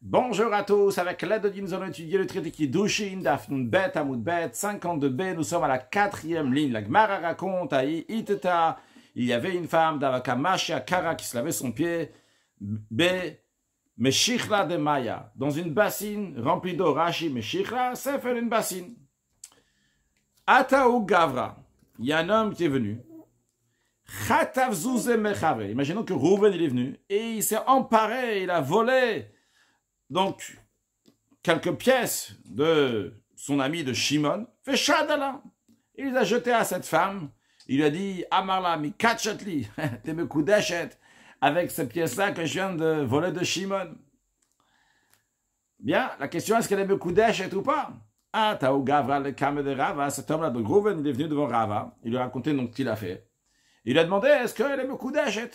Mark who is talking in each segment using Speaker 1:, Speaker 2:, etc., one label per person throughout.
Speaker 1: Bonjour à tous, avec l'aide de Dieu, nous allons étudier le traité qui est in Dafnun Bet, Amud Bet, 52b, nous sommes à la quatrième ligne. La Gemara raconte il y avait une femme d'Avakamashia Kara qui se lavait son pied, B, de Maya, dans une bassine remplie d'eau, Rashi Meshichla, c'est une bassine. Ataou Gavra, il y a un homme qui est venu. Imaginons que Rouven il est venu et il s'est emparé, il a volé donc quelques pièces de son ami de Shimon, fait Il les a jetées à cette femme. Il a dit, Amarla, mi kachatli, t'es me avec ces pièces-là que je viens de voler de Shimon. Bien, la question est-ce qu'elle est Mekudeshet ou pas Ah, t'as Gavra le Kame de Rava, cet homme-là de Groven, il est venu devant Rava, il lui a raconté donc ce qu'il a fait. Il lui a demandé est-ce qu'elle est Mekudeshet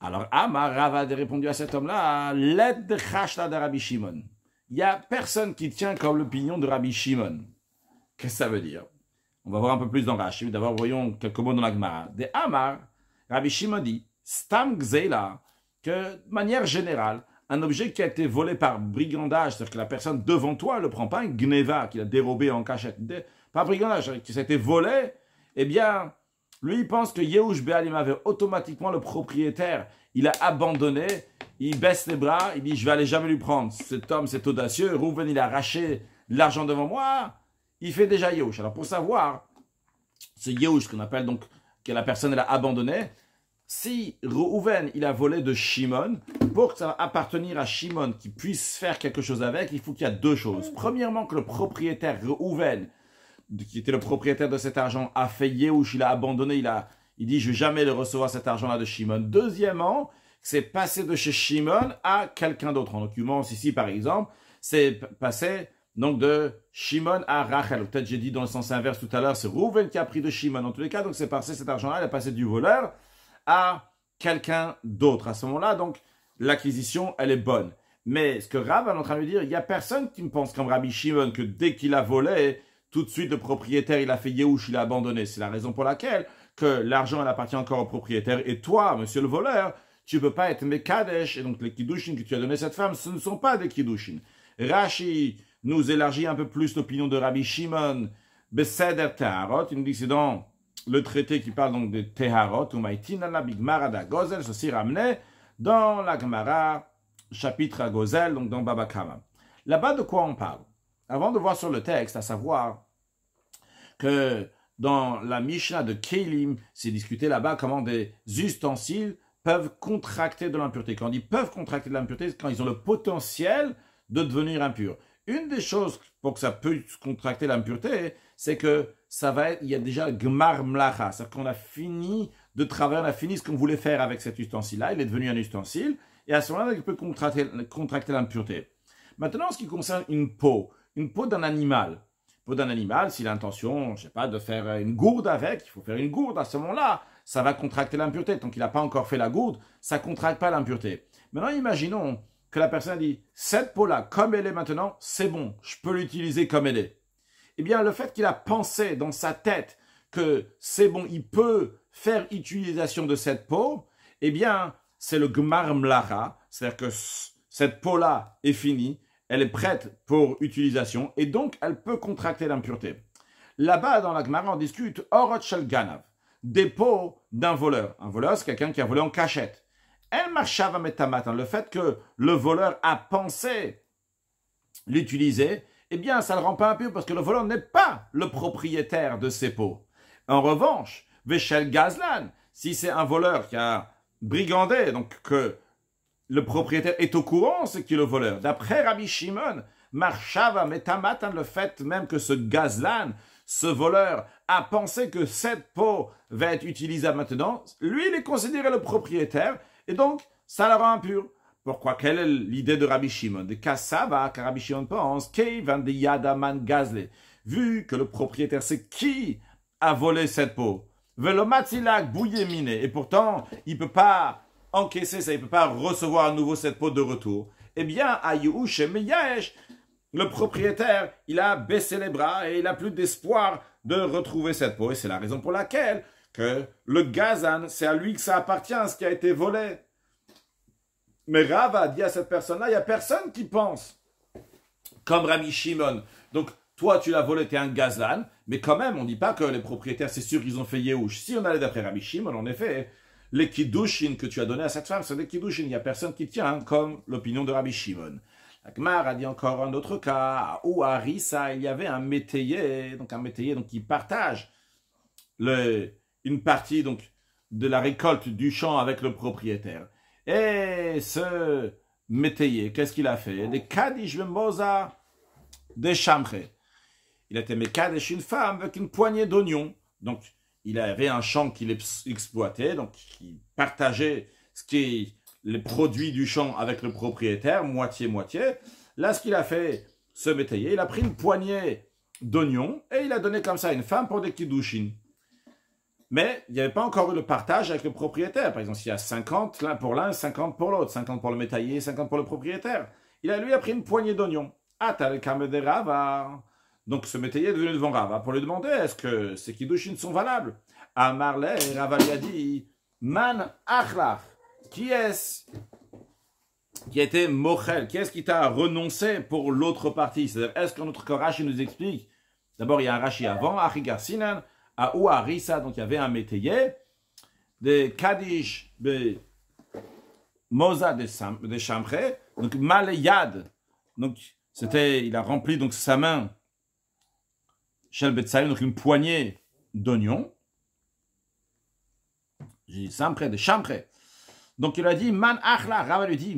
Speaker 1: alors Amar Rav a répondu à cet homme-là, l'aide de Rabbi Shimon. Il n'y a personne qui tient comme l'opinion de Rabbi Shimon. Qu'est-ce que ça veut dire On va voir un peu plus dans Rashi, d'abord voyons quelques mots dans la Gemara. De Amar, Rabbi Shimon dit, Stam Gzeila, que de manière générale, un objet qui a été volé par brigandage, c'est-à-dire que la personne devant toi ne le prend pas, un gneva qu'il a dérobé en cachette, pas brigandage, qui s'était volé, eh bien, lui, il pense que Yehush Béalim avait automatiquement le propriétaire. Il a abandonné, il baisse les bras, il dit Je vais aller jamais lui prendre. Cet homme, c'est audacieux. Rouven, il a arraché l'argent devant moi. Il fait déjà Yehush. Alors, pour savoir, ce Yehush qu'on appelle donc que la personne elle a abandonné, si Rouven, il a volé de Shimon, pour que ça va appartenir à Shimon qu'il puisse faire quelque chose avec, il faut qu'il y a deux choses. Premièrement, que le propriétaire Rouven, qui était le propriétaire de cet argent, a fait Yehush, il a abandonné, il, a, dit Je vais jamais le recevoir cet argent-là de Shimon. Deuxièmement, c'est passé de chez Shimon à quelqu'un d'autre. En l'occurrence, ici par exemple, c'est passé donc de Shimon à Rachel. Peut-être j'ai dit dans le sens inverse tout à l'heure, c'est Rouven qui a pris de Shimon. En tous les cas, donc c'est passé cet argent-là, il est passé du voleur à quelqu'un d'autre. À ce moment-là, donc l'acquisition, elle est bonne. Mais ce que Rav est en train de dire, il n'y a personne qui ne pense comme Rabbi Shimon que dès qu'il a volé, tout de suite, le propriétaire, il a fait Yehush, il a abandonné. C'est la raison pour laquelle que l'argent, elle appartient encore au propriétaire. Et toi, monsieur le voleur, tu ne peux pas être Mekadesh. Et donc, les Kiddushin que tu as donné à cette femme, ce ne sont pas des Kiddushin. Rashi nous élargit un peu plus l'opinion de Rabbi Shimon Beseder Teharot. Il nous dit c'est dans le traité qui parle donc de Teharot, ou la Bigmara da Gozel, ceci ramené dans la Gemara, chapitre à donc dans Baba Kama. Là-bas, de quoi on parle avant de voir sur le texte, à savoir que dans la Mishnah de Kelim, c'est discuté là-bas comment des ustensiles peuvent contracter de l'impureté. Quand ils peuvent contracter de l'impureté, c'est quand ils ont le potentiel de devenir impurs. Une des choses pour que ça puisse contracter l'impureté, c'est que ça va il y a déjà gmar mlacha, c'est-à-dire qu'on a fini de travailler, on a fini ce qu'on voulait faire avec cet ustensile-là, il est devenu un ustensile, et à ce moment-là, il peut contracter, contracter l'impureté. Maintenant, en ce qui concerne une peau, une peau d'un animal. Peau d'un animal, si l'intention, je sais pas, de faire une gourde avec, il faut faire une gourde à ce moment-là. Ça va contracter l'impureté. Tant qu'il n'a pas encore fait la gourde, ça ne contracte pas l'impureté. Maintenant, imaginons que la personne a dit, cette peau-là, comme elle est maintenant, c'est bon, je peux l'utiliser comme elle est. Eh bien, le fait qu'il a pensé dans sa tête que c'est bon, il peut faire utilisation de cette peau, eh bien, c'est le gmarmlara, c'est-à-dire que cette peau-là est finie, elle est prête pour utilisation et donc elle peut contracter l'impureté. Là-bas, dans la Gemara, on discute Orot peaux dépôt d'un voleur. Un voleur, c'est quelqu'un qui a volé en cachette. Elle marchava matin hein, Le fait que le voleur a pensé l'utiliser, eh bien, ça ne le rend pas impur parce que le voleur n'est pas le propriétaire de ses peaux. En revanche, Veshel Gazlan, si c'est un voleur qui a brigandé, donc que le propriétaire est au courant, c'est qui le voleur. D'après Rabbi Shimon, Marshava Metamatan, le fait même que ce Gazlan, ce voleur, a pensé que cette peau va être utilisable maintenant, lui, il est considéré le propriétaire, et donc, ça la rend impur. Pourquoi Quelle est l'idée de Rabbi Shimon De Kassava, car Rabbi Shimon pense, de Yadaman Gazle, vu que le propriétaire, c'est qui a volé cette peau Velomatilak miné et pourtant, il peut pas encaisser ça, il ne peut pas recevoir à nouveau cette peau de retour, eh bien, à Yehush le propriétaire, il a baissé les bras et il n'a plus d'espoir de retrouver cette peau. Et c'est la raison pour laquelle que le Gazan, c'est à lui que ça appartient, ce qui a été volé. Mais Rav a dit à cette personne-là, il n'y a personne qui pense comme Rami Shimon. Donc, toi, tu l'as volé, tu es un Gazan, mais quand même, on ne dit pas que les propriétaires, c'est sûr qu'ils ont fait Yehush. Si on allait d'après Rami Shimon, en effet, les kiddushin que tu as donné à cette femme, c'est des kiddushin, il n'y a personne qui tient, hein, comme l'opinion de Rabbi Shimon. Akmar a dit encore un autre cas, où à Rissa, il y avait un métayer, donc un métayer donc, qui partage une partie donc, de la récolte du champ avec le propriétaire. Et ce métayer, qu'est-ce qu'il a fait Des kadish ben des chamre. Il a été chez une femme avec une poignée d'oignons. Donc, il avait un champ qu'il exploitait, donc il partageait ce qui est le du champ avec le propriétaire, moitié-moitié. Là, ce qu'il a fait, ce métayer, il a pris une poignée d'oignons et il a donné comme ça à une femme pour des kiddushin. Mais il n'y avait pas encore eu le partage avec le propriétaire. Par exemple, s'il y a 50 l'un pour l'un, 50 pour l'autre, 50 pour le métayer, 50 pour le propriétaire. Il a, lui, a pris une poignée d'oignons. Ah, t'as le donc ce métayer est devenu devant Rava pour lui demander est-ce que ces Kiddushin sont valables à le Rava lui a dit Man Achlach, qui est-ce qui était Mochel Qui est-ce qui t'a renoncé pour l'autre partie C'est-à-dire, est-ce que notre Rashi nous explique D'abord, il y a un Rashi avant, Achigar Sinan, à Ouarissa, donc il y avait un métayer, des Kadish, des Moza des Chamre, donc Malayad, donc c'était, il a rempli donc sa main donc une poignée d'oignons. J'ai de Donc il a dit, man achla, lui dit,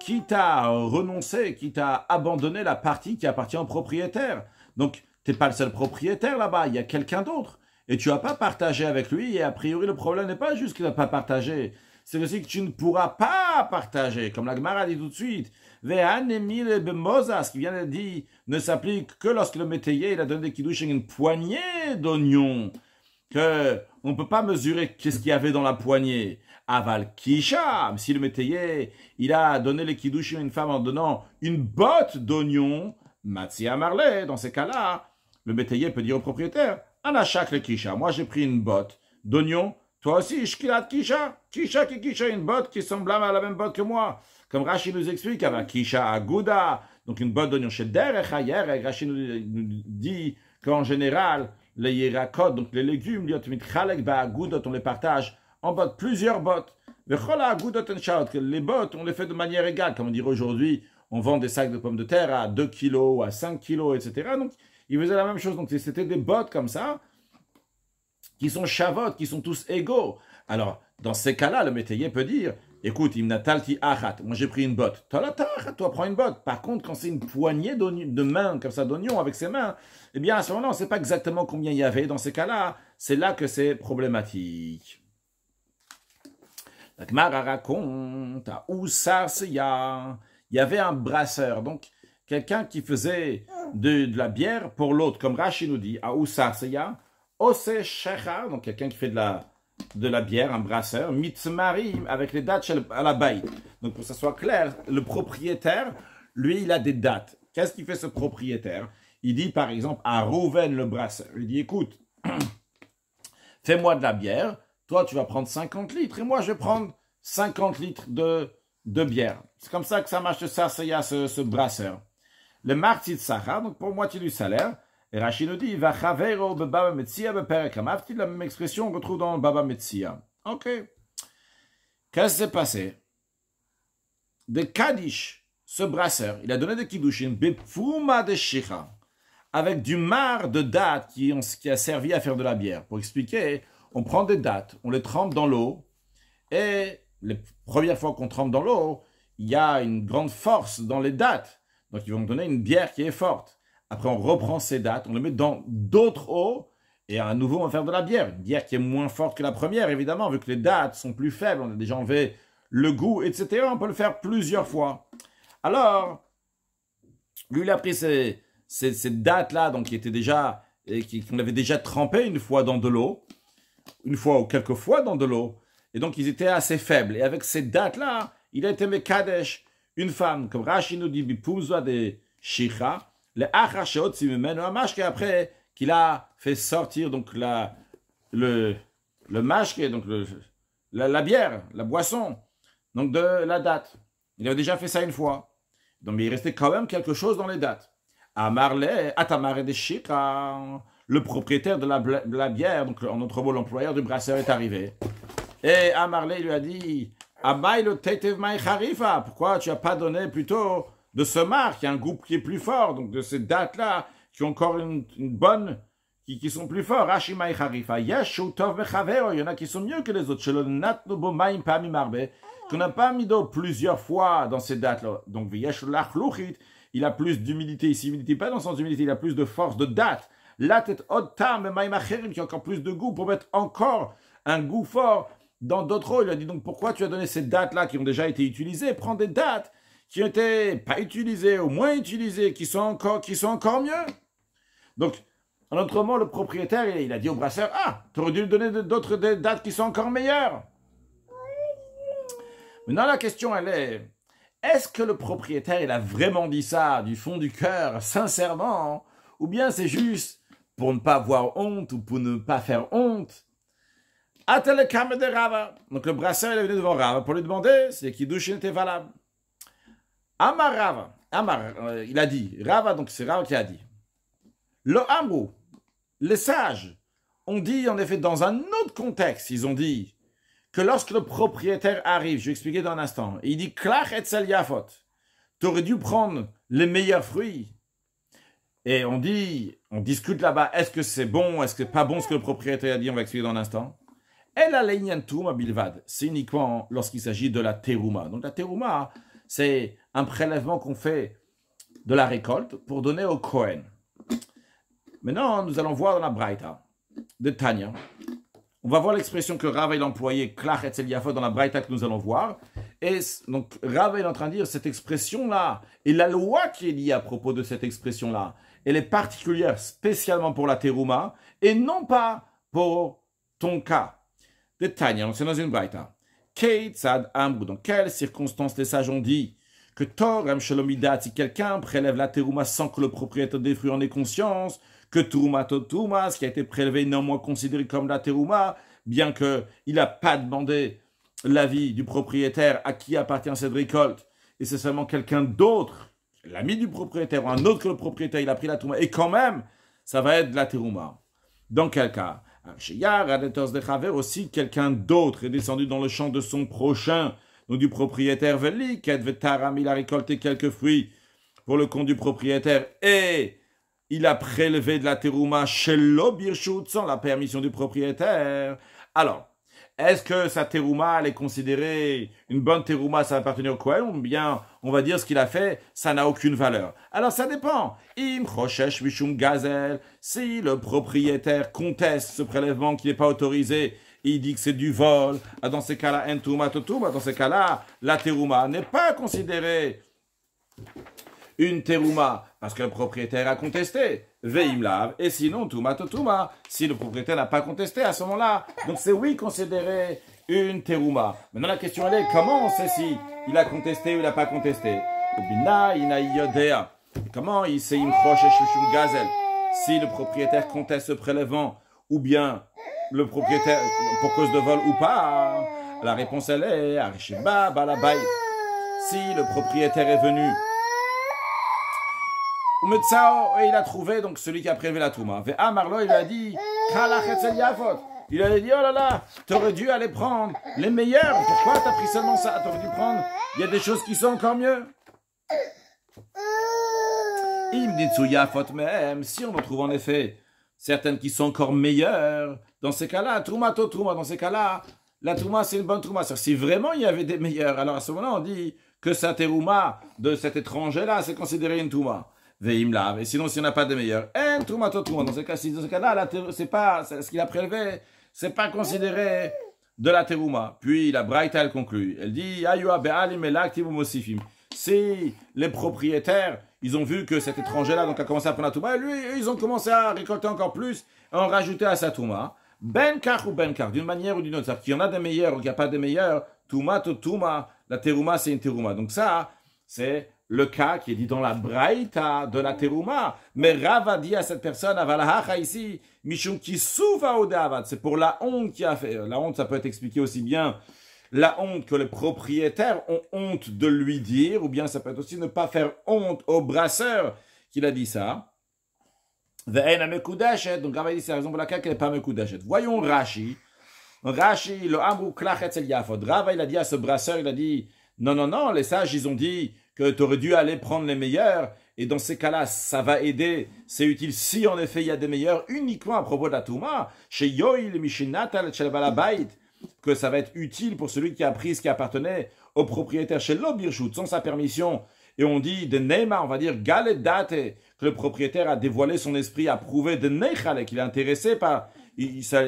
Speaker 1: qui t'a renoncé, qui t'a abandonné la partie qui appartient au propriétaire. Donc, t'es pas le seul propriétaire là-bas, il y a quelqu'un d'autre. Et tu n'as pas partagé avec lui, et a priori, le problème n'est pas juste qu'il n'a pas partagé, c'est aussi que tu ne pourras pas partager, comme la Gemara dit tout de suite. ce qui vient de dire, ne s'applique que lorsque le métayer, il a donné des avec une poignée d'oignons, que on ne peut pas mesurer qu'est-ce qu'il y avait dans la poignée. Aval kisha, si le métayer, il a donné les à une femme en donnant une botte d'oignons, Matsia Marley, dans ces cas-là, le métayer peut dire au propriétaire, à la chaque le kisha, moi j'ai pris une botte d'oignons, toi aussi, de Kisha. Kisha qui Kisha, une botte qui est semblable à la même botte que moi. Comme Rashi nous explique, un Kisha Aguda, donc une botte d'oignon chez et et Rashi nous dit qu'en général, les Yerakot, donc les légumes, on les partage en bottes, plusieurs bottes. Les bottes, on les fait de manière égale. Comme on dit aujourd'hui, on vend des sacs de pommes de terre à 2 kilos, à 5 kilos, etc. Donc, il faisait la même chose. Donc, c'était des bottes comme ça qui sont chavottes, qui sont tous égaux. Alors, dans ces cas-là, le métayer peut dire Écoute, talti achat, moi j'ai pris une botte. Toi, prends une botte. Par contre, quand c'est une poignée de mains, comme ça, d'oignons avec ses mains, eh bien, à ce moment-là, on ne sait pas exactement combien il y avait. Dans ces cas-là, c'est là que c'est problématique. La gmarra raconte à il y avait un brasseur, donc quelqu'un qui faisait de, la bière pour l'autre, comme Rashi nous dit, à Oussarsiya, Ose Shecha, donc quelqu'un qui fait de la, de la bière, un brasseur, Mitzmari, avec les dates à la baille. Donc pour que ça soit clair, le propriétaire, lui, il a des dates. Qu'est-ce qu'il fait ce propriétaire Il dit par exemple à Rouven le brasseur, il dit écoute, fais-moi de la bière, toi tu vas prendre 50 litres et moi je vais prendre 50 litres de, de bière. C'est comme ça que ça marche, ça, c'est ce, brasseur. Le de sahara donc pour moitié du salaire, et Rachid nous dit, Vachavero Baba metsia beperekam. Afti, la même expression qu'on retrouve dans Baba Metsia. Ok. Qu'est-ce qui s'est passé? De Kaddish, ce brasseur, il a donné des kiddushin, bepfuma de shicha, avec du mar de dattes qui, a servi à faire de la bière. Pour expliquer, on prend des dates, on les trempe dans l'eau, et la première fois qu'on trempe dans l'eau, il y a une grande force dans les dates, Donc ils vont donner une bière qui est forte. Après, on reprend ces dates, on les met dans d'autres eaux, et à nouveau, on va faire de la bière. Une bière qui est moins forte que la première, évidemment, vu que les dates sont plus faibles, on a déjà enlevé le goût, etc. On peut le faire plusieurs fois. Alors, lui, il a pris ces, dates-là, donc qui étaient déjà, et qu'on avait déjà trempé une fois dans de l'eau, une fois ou quelques fois dans de l'eau, et donc ils étaient assez faibles. Et avec ces dates-là, il a été Kadesh, une femme, comme Rashi nous dit, des Shicha, le Achashot Simemen Et après qu'il a fait sortir donc la, le, le donc le, la, bière, la boisson, donc de la date. Il avait déjà fait ça une fois. Donc il restait quand même quelque chose dans les dates. À Atamare de à le propriétaire de la, bière, donc en notre mot l'employeur du brasseur est arrivé. Et à il lui a dit, pourquoi tu n'as pas donné plutôt de ce il y a un goût qui est plus fort, donc de ces dates-là, qui ont encore une, bonne, qui, sont plus forts. Harifa, il y en a qui sont mieux que les autres. qu'on n'a pas mis d'eau plusieurs fois dans ces dates-là. Donc, il a plus d'humilité ici, humilité, pas dans le sens d'humilité, il a plus de force, de date. La tête tam qui a encore plus de goût pour mettre encore un goût fort dans d'autres eaux. Il a dit donc pourquoi tu as donné ces dates-là qui ont déjà été utilisées Prends des dates qui n'étaient pas utilisés ou moins utilisés, qui sont encore, qui sont encore mieux. Donc, en autre le propriétaire, il a dit au brasseur, ah, tu aurais dû lui donner d'autres dates qui sont encore meilleures. Maintenant, la question, elle est, est-ce que le propriétaire, il a vraiment dit ça du fond du cœur, sincèrement, ou bien c'est juste pour ne pas avoir honte ou pour ne pas faire honte Atel de Rava. Donc le brasseur, il est venu devant Rava pour lui demander si les kidouche était valable. Amar Rava. Euh, il a dit. Rava, donc c'est Rava qui a dit. Le Amro, les sages, ont dit en effet dans un autre contexte, ils ont dit que lorsque le propriétaire arrive, je vais expliquer dans un instant, il dit Klach et tu aurais dû prendre les meilleurs fruits. Et on dit, on discute là-bas, est-ce que c'est bon, est-ce que pas bon ce que le propriétaire a dit, on va expliquer dans un instant. la a bilvad, c'est uniquement lorsqu'il s'agit de la Terouma. Donc la Terouma, c'est un prélèvement qu'on fait de la récolte pour donner au Cohen. Maintenant, nous allons voir dans la Braïta de Tanya. On va voir l'expression que Rav a employée, et dans la Braïta que nous allons voir. Et donc, Rav est en train de dire cette expression-là, et la loi qui est liée à propos de cette expression-là, elle est particulière spécialement pour la Teruma, et non pas pour ton cas. De Tanya, donc c'est dans une Braïta. Keitzad Amru, dans quelles circonstances les sages ont dit que Tor Shalomida, si quelqu'un prélève la terouma sans que le propriétaire des fruits en ait conscience, que Touma ce qui a été prélevé néanmoins considéré comme la terouma, bien qu'il n'a pas demandé l'avis du propriétaire à qui appartient cette récolte, et c'est seulement quelqu'un d'autre, l'ami du propriétaire ou un autre propriétaire, il a pris la terouma, et quand même, ça va être de la terouma. Dans quel cas de aussi, quelqu'un d'autre est descendu dans le champ de son prochain, donc du propriétaire Velik, Taram, il a récolté quelques fruits pour le compte du propriétaire et il a prélevé de la terouma chez l'obirchut sans la permission du propriétaire. Alors, est-ce que sa terouma, est considérée une bonne terouma, ça va appartenir au quoi bien on va dire ce qu'il a fait, ça n'a aucune valeur Alors ça dépend. si le propriétaire conteste ce prélèvement qui n'est pas autorisé, il dit que c'est du vol, ah, dans ces cas-là, ah, dans ces cas-là, la terouma n'est pas considérée une terouma, parce que le propriétaire a contesté. Veimlav. Et sinon, Touma si le propriétaire n'a pas contesté à ce moment-là. Donc c'est oui considéré une Terouma. Maintenant la question elle est, comment on sait si il a contesté ou il n'a pas contesté Comment il sait Gazel Si le propriétaire conteste ce prélèvement ou bien le propriétaire pour cause de vol ou pas La réponse elle est, Si le propriétaire est venu et il a trouvé donc celui qui a prélevé la Touma. Et Amarlo, ah, il a dit Il a dit Oh là là, t'aurais dû aller prendre les meilleurs. Pourquoi t'as pris seulement ça T'aurais dû prendre. Il y a des choses qui sont encore mieux. Im Yafot même, eh, si on en trouve en effet certaines qui sont encore meilleures, dans ces cas-là, dans ces cas-là, la Touma c'est une bonne Touma. Si vraiment il y avait des meilleures, alors à ce moment-là on dit que sa trouma, de cet étranger-là, c'est considéré une Touma. Veimlav. Et sinon, s'il n'y en a pas de meilleur, en eh, Trumato Dans ce cas-là, ce cas c'est pas, ce qu'il a prélevé, c'est pas considéré de la Teruma. Puis la Braïta, elle conclut. Elle dit, Si les propriétaires, ils ont vu que cet étranger-là, donc, a commencé à prendre la Touma, et lui, ils ont commencé à récolter encore plus, à en rajouter à sa Touma. benkar ou benkar, d'une manière ou d'une autre. C'est-à-dire qu'il y en a des meilleurs ou qu'il n'y a pas des meilleurs. Touma, la Teruma, c'est une Teruma. Donc ça, c'est le cas qui est dit dans la Braïta de la Terouma. Mais Rav a dit à cette personne, Avalahacha ici, Mishum qui c'est pour la honte qui a fait. La honte, ça peut être expliqué aussi bien la honte que les propriétaires ont honte de lui dire, ou bien ça peut être aussi ne pas faire honte au brasseur qu'il a dit ça. Donc Rav a dit, c'est la raison pour laquelle il n'est pas Mekudashet. Voyons Rashi. Rashi, le Amrou Klachet Yafod. Rav, il a dit à ce brasseur, il a dit, non, non, non, les sages, ils ont dit, que tu aurais dû aller prendre les meilleurs. Et dans ces cas-là, ça va aider, c'est utile si en effet il y a des meilleurs, uniquement à propos de la Touma, chez Yoil, Mishinatal, que ça va être utile pour celui qui a pris ce qui appartenait au propriétaire chez Lobirchut, sans sa permission. Et on dit de Neymar, on va dire Galet Date, que le propriétaire a dévoilé son esprit, a prouvé de Nechale, qu'il est intéressé par,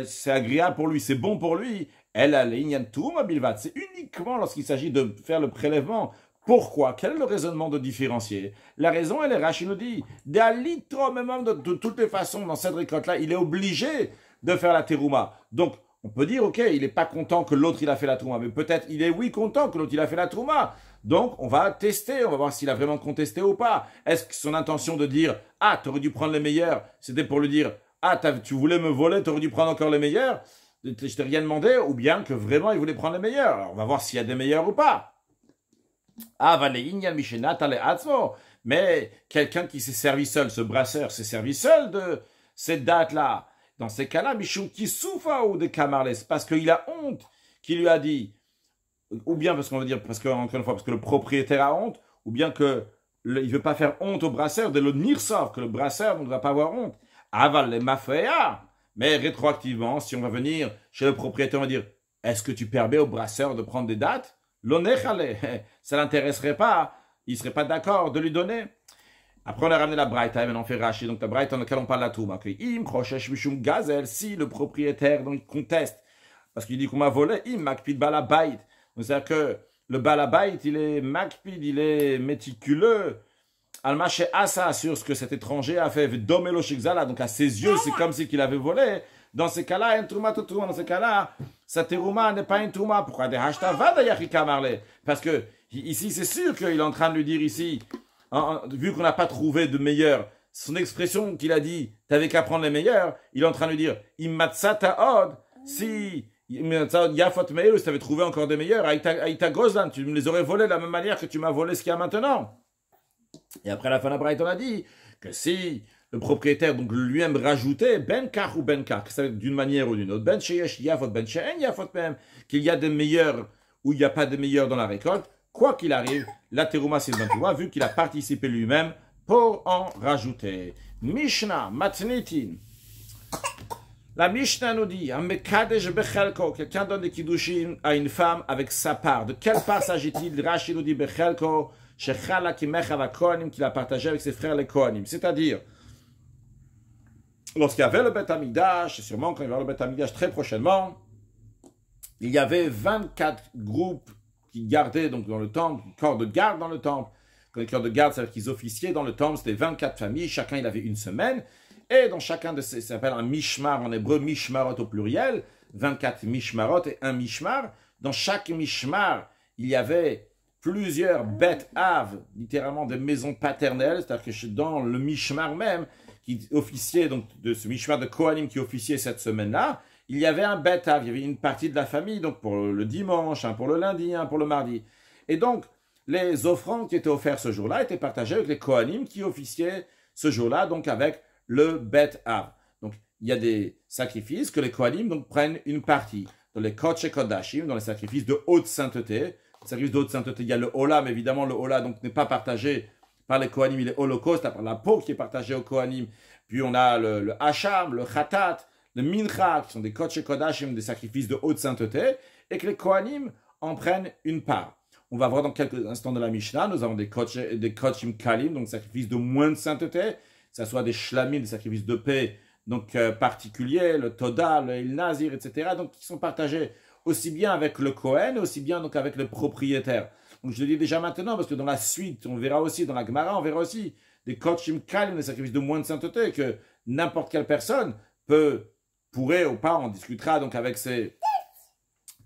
Speaker 1: c'est agréable pour lui, c'est bon pour lui. Elle a Touma Bilvat, c'est uniquement lorsqu'il s'agit de faire le prélèvement pourquoi Quel est le raisonnement de différencier La raison, elle est Rachid dit, d'alitro, même de, toutes les façons, dans cette récolte-là, il est obligé de faire la terouma. Donc, on peut dire, ok, il n'est pas content que l'autre, il a fait la terouma, mais peut-être il est, oui, content que l'autre, il a fait la terouma. Donc, on va tester, on va voir s'il a vraiment contesté ou pas. Est-ce que son intention de dire, ah, t'aurais dû prendre les meilleurs, c'était pour lui dire, ah, tu voulais me voler, t'aurais dû prendre encore les meilleurs, je t'ai rien demandé, ou bien que vraiment il voulait prendre les meilleurs. Alors, on va voir s'il y a des meilleurs ou pas. Ah, Mais quelqu'un qui s'est servi seul, ce brasseur s'est servi seul de cette date-là. Dans ces cas-là, Michou qui souffre ou hein, de Kamarles, parce qu'il a honte qui lui a dit, ou bien parce qu'on veut dire, parce que, encore une fois, parce que le propriétaire a honte, ou bien que ne il veut pas faire honte au brasseur de le nirsor, que le brasseur ne va pas avoir honte. Aval ah, les ah. Mais rétroactivement, si on va venir chez le propriétaire, on va dire, est-ce que tu permets au brasseur de prendre des dates? l'onechale, ça l'intéresserait pas, il serait pas d'accord de lui donner. Après, on a ramené la braïta, et maintenant on fait racheter. donc la braïta dans laquelle on parle de la touma. Im choshesh mishum gazel, si le propriétaire donc conteste, parce qu'il dit qu'on m'a volé, im makpid balabait. C'est-à-dire que le balabait, il est makpid, il est méticuleux. à asa sur ce que cet étranger a fait, domelo shikzala, donc à ses yeux, c'est comme si qu'il avait volé. Dans ces cas-là, un dans ces cas-là, sa n'est pas une trouma. Pourquoi des Parce que ici, c'est sûr qu'il est en train de lui dire ici, vu qu'on n'a pas trouvé de meilleur, son expression qu'il a dit, t'avais qu'à prendre les meilleurs, il est en train de lui dire, immatsata od, si Yafot Tu t'avais trouvé encore des meilleurs, tu me les aurais volés de la même manière que tu m'as volé ce qu'il y a maintenant. Et après la fin de on a dit que si le propriétaire donc lui-même rajoutait ben kach ou ben kach, d'une manière ou d'une autre, ben sheyesh yafot ben she'en yafot même, qu'il y a des meilleurs ou il n'y a pas de meilleurs dans la récolte, quoi qu'il arrive, la terouma vois, vu qu'il a participé lui-même pour en rajouter. Mishna matnitin. La Mishna nous dit, quelqu'un donne des kiddushin à une femme avec sa part. De quelle part s'agit-il Rachid nous dit, qu'il a partagé avec ses frères les Kohanim. C'est-à-dire, lorsqu'il y avait le Beth Amidash, et sûrement quand il y aura le Beth Amidash très prochainement, il y avait 24 groupes qui gardaient donc dans le temple, corps de garde dans le temple. les corps de garde, c'est-à-dire qu'ils officiaient dans le temple, c'était 24 familles, chacun il avait une semaine. Et dans chacun de ces, ça s'appelle un mishmar en hébreu, mishmarot au pluriel, 24 mishmarot et un mishmar. Dans chaque mishmar, il y avait plusieurs bêtes aves, littéralement des maisons paternelles, c'est-à-dire que dans le mishmar même, qui officiait, donc de ce Mishmar de Kohanim qui officiait cette semaine-là, il y avait un av il y avait une partie de la famille, donc pour le dimanche, hein, pour le lundi, hein, pour le mardi. Et donc, les offrandes qui étaient offertes ce jour-là étaient partagées avec les Kohanim qui officiaient ce jour-là, donc avec le Bet Av. Donc, il y a des sacrifices que les Kohanim donc, prennent une partie. Dans les Koch Kodashim, dans les sacrifices de haute sainteté, les sacrifices de haute sainteté, il y a le Olam, évidemment, le Olam n'est pas partagé par les Kohanim, les holocaustes, par la peau qui est partagée aux koanim Puis on a le, le Hacham, le Khatat, le Mincha, qui sont des Kodesh Kodashim, des sacrifices de haute sainteté, et que les koanim en prennent une part. On va voir dans quelques instants de la Mishnah, nous avons des Kochim des Kalim, donc sacrifices de moins de sainteté, que ce soit des Shlamim, des sacrifices de paix, donc euh, particuliers, le Toda, le Il Nazir, etc., donc qui sont partagés aussi bien avec le Kohen, aussi bien donc avec le propriétaire. Je le dis déjà maintenant, parce que dans la suite, on verra aussi, dans la Gemara, on verra aussi des kotchim Kalim, des sacrifices de moins de sainteté, que n'importe quelle personne peut, pourrait ou pas, on discutera donc avec ces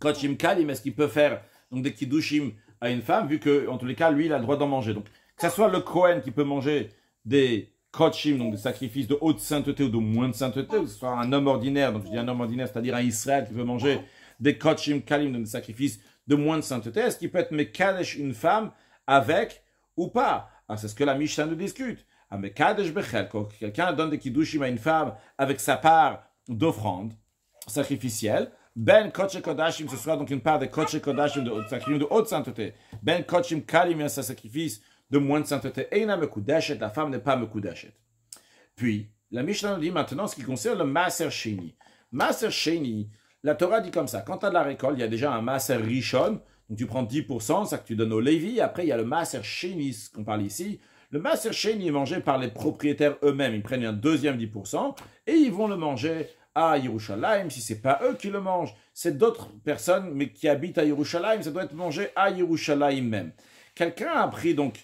Speaker 1: kotchim kalim, est-ce qu'il peut faire donc des kiddushim à une femme, vu que, en tous les cas, lui, il a le droit d'en manger. Donc, que ce soit le Kohen qui peut manger des kotchim, donc des sacrifices de haute sainteté ou de moins de sainteté, ou que ce soit un homme ordinaire, donc je dis un homme ordinaire, c'est-à-dire un Israël qui peut manger des kotchim kalim, donc des sacrifices de moins de sainteté Est-ce qu'il peut être Mekadesh une femme avec ou pas ah, C'est ce que la Mishnah nous discute. Un ah, Mekadesh Bechel, quelqu'un donne des Kiddushim à une femme avec sa part d'offrande sacrificielle, ben kotche Kodashim, ce sera donc une part de kotche Kodashim de, de, de haute sainteté. Ben Kochim Kalim, un sacrifice de moins de sainteté. Eina Mekudeshet, la femme n'est pas Mekudeshet. Puis, la Mishnah nous dit maintenant ce qui concerne le Maser Sheni. Maser Sheni, la Torah dit comme ça, quand tu as de la récolte, il y a déjà un Maaser Rishon, donc tu prends 10%, ça que tu donnes au Lévi, après il y a le Maaser ce qu'on parle ici. Le Maaser Sheni est mangé par les propriétaires eux-mêmes, ils prennent un deuxième 10% et ils vont le manger à Yerushalayim, si ce n'est pas eux qui le mangent, c'est d'autres personnes mais qui habitent à Yerushalayim, ça doit être mangé à Yerushalayim même. Quelqu'un a pris donc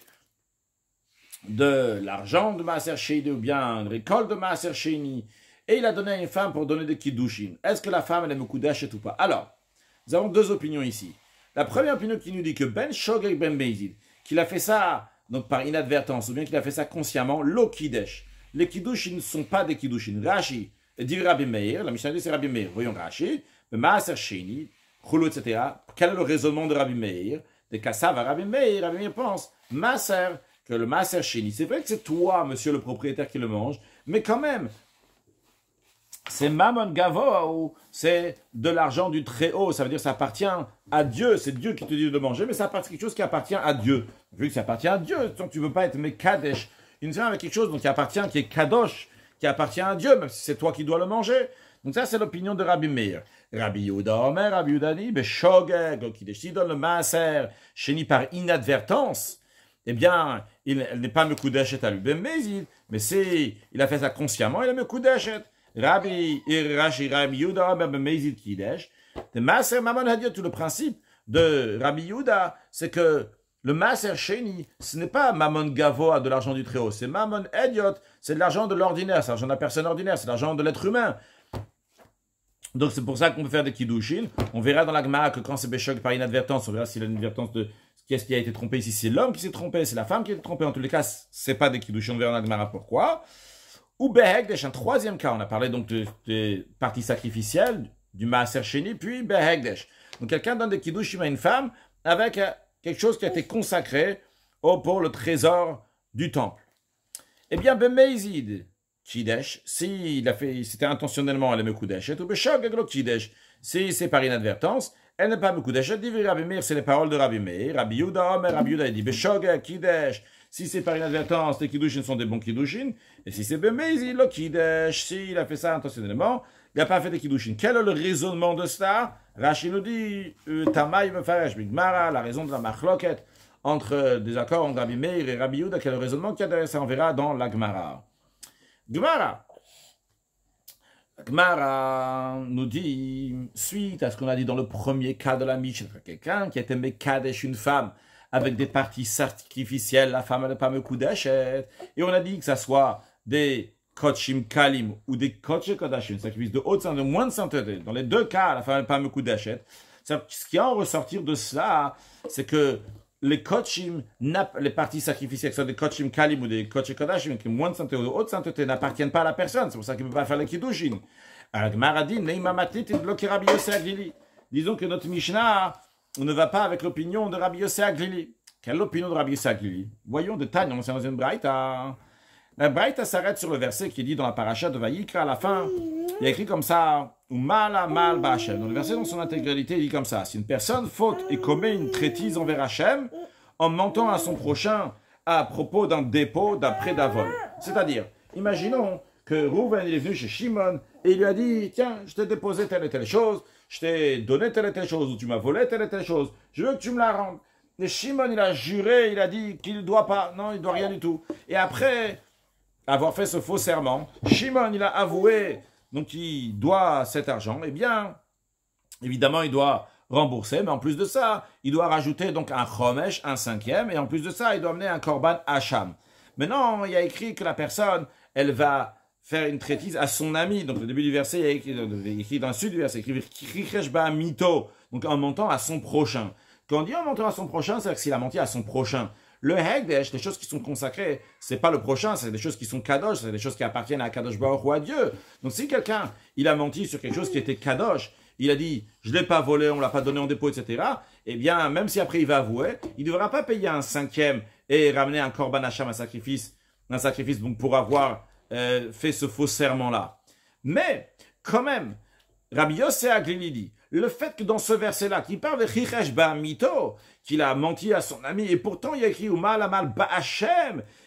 Speaker 1: de l'argent de Maaser Sheni ou bien une récolte de Maaser Sheni et il a donné à une femme pour donner des kiddushin. Est-ce que la femme, elle est et ou pas Alors, nous avons deux opinions ici. La première opinion qui nous dit que Ben Shogre Ben Beizid, qu'il a fait ça donc par inadvertance, ou bien qu'il a fait ça consciemment, l'Okidesh. Les kiddushin ne sont pas des kiddushin. Rashi dit Rabbi Meir, la Mishnah dit c'est Rabbi Meir. Voyons Rashi, ben Maaser Sheni, Khulu, etc. Quel est le raisonnement de Rabbi Meir De Kassav à Rabbi Meir, Rabbi Meir pense, Maaser, que le Maaser Sheni, c'est vrai que c'est toi, monsieur le propriétaire, qui le mange, mais quand même, c'est Mammon gavo c'est de l'argent du Très-Haut. Ça veut dire que ça appartient à Dieu. C'est Dieu qui te dit de manger, mais ça appartient à quelque chose qui appartient à Dieu. Vu que ça appartient à Dieu, donc tu ne peux pas être Il nous vient avec quelque chose donc, qui appartient, qui est Kadosh, qui appartient à Dieu, mais c'est toi qui dois le manger. Donc ça, c'est l'opinion de Rabbi Meir. Rabbi Yehuda Omer, Rabbi Yehuda dit, qui décide le maaser, chéni par inadvertance, eh bien, il n'est pas Mekudeshet à lui, mais il a fait ça consciemment, il a Mekudeshet. Rabbi Rabbi Yuda Mezid Kidesh. Le le principe de Rabbi Yuda, c'est que le Maser Sheni, ce n'est pas Mammon Gavoa de l'argent du Très-Haut, c'est Mamon Ediot, c'est de l'argent de l'ordinaire, c'est l'argent de la personne ordinaire, c'est l'argent de l'être humain. Donc c'est pour ça qu'on peut faire des kiddushin. On verra dans la que quand c'est Béchok par inadvertance, on verra si l'inadvertance de qu'est-ce qui a été trompé ici, c'est l'homme qui s'est trompé, c'est la femme qui a été trompée. En tous les cas, c'est pas des kiddushin. On verra dans la pourquoi. Ou Behegdesh, un troisième cas. On a parlé donc des de parties sacrificielles, du Maaser Sheni, puis Behegdesh. Donc quelqu'un donne des kiddushim à une femme avec euh, quelque chose qui a été consacré au, pour le trésor du temple. Eh bien, Bemeizid, Kidesh, il a fait, c'était intentionnellement, elle est Mekudesh, et Ubeshog, Kidesh, si c'est par inadvertance, elle n'est pas Mekudesh, elle dit Rabbi Meir, c'est les paroles de Rabbi Meir, Rabbi Yuda, Omer, Rabbi Yuda, il dit Beshog, Kidesh, si c'est par inadvertance, les kidushin sont des bons kidushin. Et si c'est bemezi, le kiddush, s'il a fait ça intentionnellement, il n'a pas fait des Kiddushins. Quel est le raisonnement de cela Rachid nous dit, euh, la raison de la machloket entre euh, des accords entre Rabbi Meir et Rabbi Yuda, quel raisonnement qu'il y a derrière ça On verra dans la Gemara. Gemara nous dit, suite à ce qu'on a dit dans le premier cas de la a quelqu'un qui a été Mekadesh, une femme, avec des parties sacrificielles, la femme, pas me coup d'achète. Et on a dit que ça soit des Kochim Kalim ou des Kochim Kodashim, sacrifice de haute sainteté, de moins de sainteté. Dans les deux cas, la femme, pas me coup d'achète. Ce qui a en ressortir de cela, c'est que les kochim, les parties sacrificielles, que ce soit des kochim kalim ou des kochim kodashim, qui ont moins de sainteté ou de haute sainteté, n'appartiennent pas à la personne. C'est pour ça qu'il ne peut pas faire les kiddushin. Alors, Maradine, Matit, Rabbi Disons que notre Mishnah on ne va pas avec l'opinion de Rabbi Yosef Aglili. Quelle opinion de Rabbi Yosef Aglili Voyons de Tanya, on s'est dans une braïta. La braïta s'arrête sur le verset qui est dit dans la paracha de Vaïkra à la fin. Il est écrit comme ça, ou mal à mal Hachem. Dans le verset dans son intégralité, il dit comme ça. Si une personne faute et commet une traitise envers Hachem, en mentant à son prochain à propos d'un dépôt, d'après prêt C'est-à-dire, imaginons que Rouven est venu chez Shimon et il lui a dit, tiens, je t'ai déposé telle et telle chose, je t'ai donné telle et telle chose, ou tu m'as volé telle et telle chose, je veux que tu me la rendes. Mais Shimon, il a juré, il a dit qu'il ne doit pas, non, il ne doit rien du tout. Et après avoir fait ce faux serment, Shimon, il a avoué, donc il doit cet argent, eh bien, évidemment, il doit rembourser, mais en plus de ça, il doit rajouter donc un chromesh, un cinquième, et en plus de ça, il doit amener un korban Mais non, il y a écrit que la personne, elle va faire une traitise à son ami. Donc le début du verset, il y a écrit, euh, dans le sud du verset, il écrit mito, donc en mentant à son prochain. Quand on dit en mentant à son prochain, c'est-à-dire qu'il a menti à son prochain. Le Hegdesh, les choses qui sont consacrées, c'est pas le prochain, c'est des choses qui sont Kadosh, c'est des choses qui appartiennent à Kadosh Baruch ou à Dieu. Donc si quelqu'un, il a menti sur quelque chose qui était Kadosh, il a dit, je l'ai pas volé, on l'a pas donné en dépôt, etc., eh bien, même si après il va avouer, il ne devra pas payer un cinquième et ramener un Korban Hacham, un sacrifice, un sacrifice donc pour avoir euh, fait ce faux serment-là. Mais, quand même, Rabbi Yossé Aglili le fait que dans ce verset-là, qui parle de Chichesh Mito, qu'il a menti à son ami, et pourtant il a écrit mal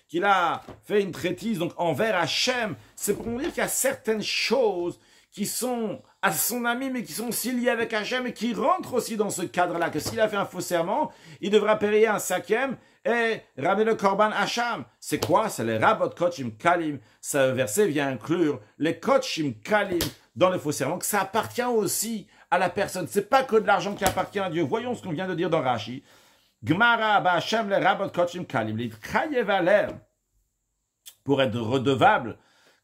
Speaker 1: qu'il a fait une traitise donc envers Hachem, c'est pour dire qu'il y a certaines choses qui sont à son ami, mais qui sont aussi liées avec Hachem, et qui rentrent aussi dans ce cadre-là, que s'il a fait un faux serment, il devra payer un cinquième, et eh, ramener le korban Hacham. C'est quoi C'est les rabot kochim kalim. Ce verset vient inclure les kochim kalim dans le faux serment, que ça appartient aussi à la personne. C'est pas que de l'argent qui appartient à Dieu. Voyons ce qu'on vient de dire dans Rashi. Gmara les le rabot kochim kalim. Les pour être redevable.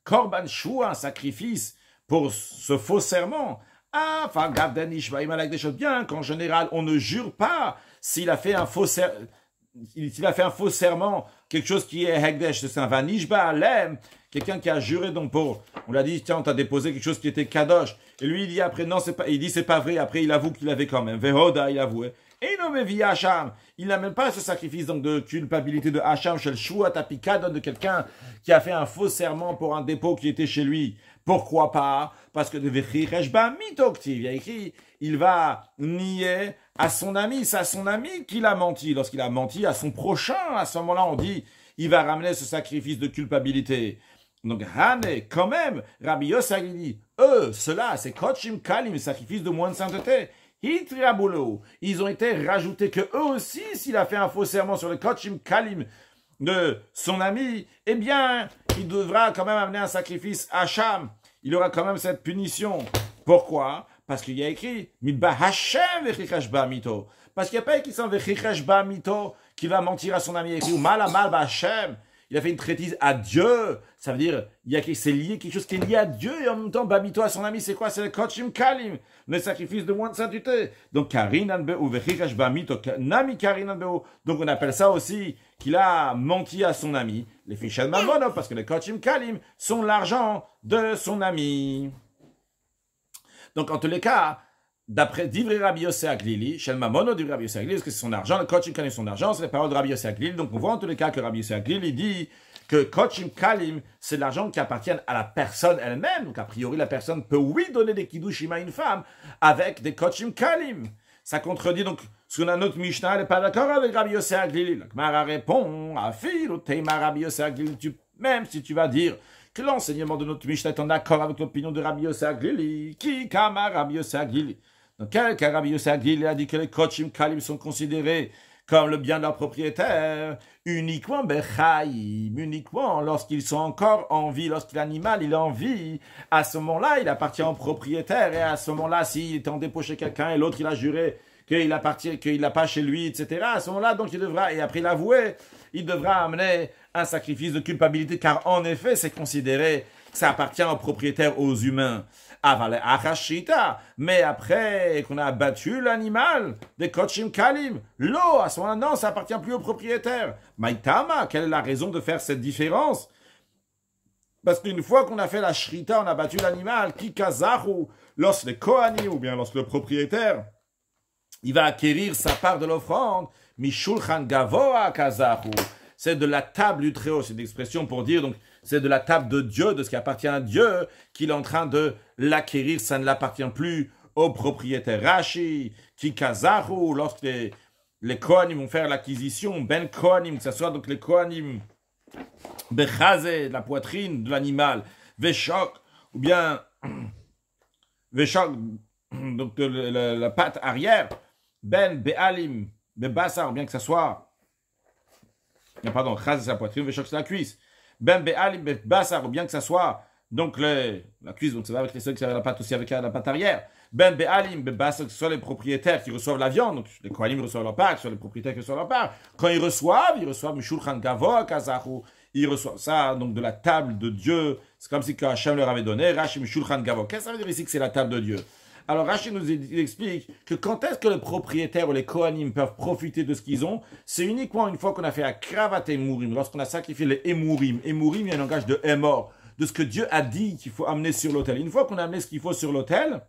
Speaker 1: Korban choua, un sacrifice pour ce faux serment. Ah, enfin, bien qu'en général, on ne jure pas s'il a fait un faux serment il a fait un faux serment, quelque chose qui est Hegdesh, c'est un Vanishba, Lem, quelqu'un qui a juré donc pour, on l'a dit, tiens, on t'a déposé quelque chose qui était Kadosh. Et lui, il dit après, non, c'est pas, il dit, c'est pas vrai. Après, il avoue qu'il avait quand même. Vehoda, il avoue. Hein. Et nommé via Hacham. Il n'a même pas ce sacrifice donc de culpabilité de Hacham, chez le de quelqu'un qui a fait un faux serment pour un dépôt qui était chez lui. Pourquoi pas? Parce que de Reshba, Mitoktiv, il a écrit, il va nier à son ami. C'est à son ami qu'il a menti. Lorsqu'il a menti à son prochain, à ce moment-là, on dit, il va ramener ce sacrifice de culpabilité. Donc, Hane, quand même, Rabbi a dit, eux, cela c'est Kochim Kalim, sacrifice de moins de sainteté. Ils ont été rajoutés que eux aussi, s'il a fait un faux serment sur le Kochim Kalim de son ami, eh bien, il devra quand même amener un sacrifice à Cham. Il aura quand même cette punition. Pourquoi parce qu'il y a écrit, Parce qu'il n'y a pas écrit sans mito, Qui va mentir à son ami. Il mal à Il a fait une traitise à Dieu. Ça veut dire, il y a, c'est lié, quelque chose qui est lié à Dieu. Et en même temps, Bamito à son ami, c'est quoi? C'est le Kochim Kalim. Le sacrifice de moins de sainteté. Donc, Karin ou Vechikash Bamito, Nami Karin Donc, on appelle ça aussi qu'il a menti à son ami. Les fichas de parce que les Kochim Kalim sont l'argent de son ami. Donc, en tous les cas, d'après d'Ivri Rabbi Yosef Aglili, Shel Mamono d'Ivri Rabbi Yosef Aglili, parce que c'est son argent, le coaching connaît son argent, c'est les paroles de Rabbi Yosef Aglili. Donc, on voit en tous les cas que Rabbi Yosef Aglili dit que coaching Kalim, c'est l'argent qui appartient à la personne elle-même. Donc, a priori, la personne peut, oui, donner des Kiddushim à une femme avec des coaching Kalim. Ça contredit donc ce qu'on a notre Mishnah, elle n'est pas d'accord avec Rabbi Yosef Aglili. Donc, Mara répond, Afil, Teima Rabbi Yosef tu, même si tu vas dire que l'enseignement de notre Mishnah est en accord avec l'opinion de Rabbi Yosef Qui kama Rabbi Yosef Aglili donc quel Rabbi Yosef a dit que les kochim kalim sont considérés comme le bien de leur propriétaire uniquement bechaim, uniquement lorsqu'ils sont encore en vie, lorsque l'animal il est en vie, à ce moment-là il appartient au propriétaire et à ce moment-là s'il est en dépôt chez quelqu'un et l'autre il a juré qu'il appartient, qu'il n'a pas chez lui, etc. À ce moment-là donc il devra, et après l'avouer, il devra amener un sacrifice de culpabilité, car en effet, c'est considéré ça appartient aux propriétaires, aux humains. Mais après qu'on a abattu l'animal de Kochim Kalim, l'eau, à son nom, ça appartient plus au propriétaire. Maitama, quelle est la raison de faire cette différence Parce qu'une fois qu'on a fait la shrita, on a battu l'animal, Kikazaru, lorsque le koani ou bien lorsque le propriétaire, il va acquérir sa part de l'offrande, Mishulchan Gavoa Kazaru c'est de la table du très C'est une expression pour dire, donc, c'est de la table de Dieu, de ce qui appartient à Dieu, qu'il est en train de l'acquérir. Ça ne l'appartient plus au propriétaire Rashi, Kikazaru, lorsque les, les Kohanim vont faire l'acquisition, Ben Kohanim, que ce soit donc les Kohanim, Bechazé, la poitrine de l'animal, Veshok, ou bien Veshok, donc la, patte arrière, Ben Bealim, bebasar ou bien que ce soit pardon, chasse sa poitrine, véchoque la cuisse. Ben be'al, bassar, ou bien que ça soit, donc le, la cuisse, donc ça va avec les seuls qui servent la pâte aussi avec la patte arrière. Ben be'alim, bassar, ben, ben, que ce soit les propriétaires qui reçoivent la viande, donc les koalim reçoivent leur part, que ce soit les propriétaires qui reçoivent leur part. Quand ils reçoivent, ils reçoivent Mishulchan Gavok, Azahu, ils reçoivent ça, donc de la table de Dieu. C'est comme si Hachem leur avait donné, Rachim khan Gavok. Qu'est-ce que ça veut dire ici que c'est la table de Dieu? Alors Rachid nous explique que quand est-ce que les propriétaires ou les coanimes peuvent profiter de ce qu'ils ont, c'est uniquement une fois qu'on a fait à cravate mourim lorsqu'on a sacrifié les Emourim. Emourim, il y a un langage de Emor, de ce que Dieu a dit qu'il faut amener sur l'autel. Une fois qu'on a amené ce qu'il faut sur l'autel,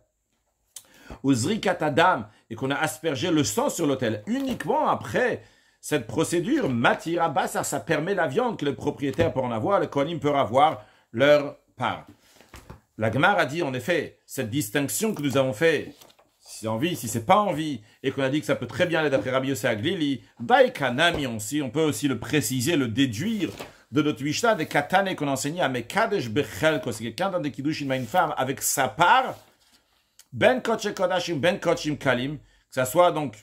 Speaker 1: aux Adam, et qu'on a aspergé le sang sur l'autel, uniquement après cette procédure, Matirabassar, ça permet la viande que les propriétaires peut en avoir, le Kohanim peuvent avoir leur part. La Gemara a dit, en effet, cette distinction que nous avons faite, si c'est envie, si c'est pas envie, et qu'on a dit que ça peut très bien aller d'après Rabbi Yosef Aglili, Daikanami aussi, on peut aussi le préciser, le déduire de notre Mishnah, des katane qu'on enseignait à Mekadesh Bechel, c'est quelqu'un dans des Kiddushin, une femme, avec sa part, Ben Koche Kodashim, Ben Kochim Kalim, que ça soit donc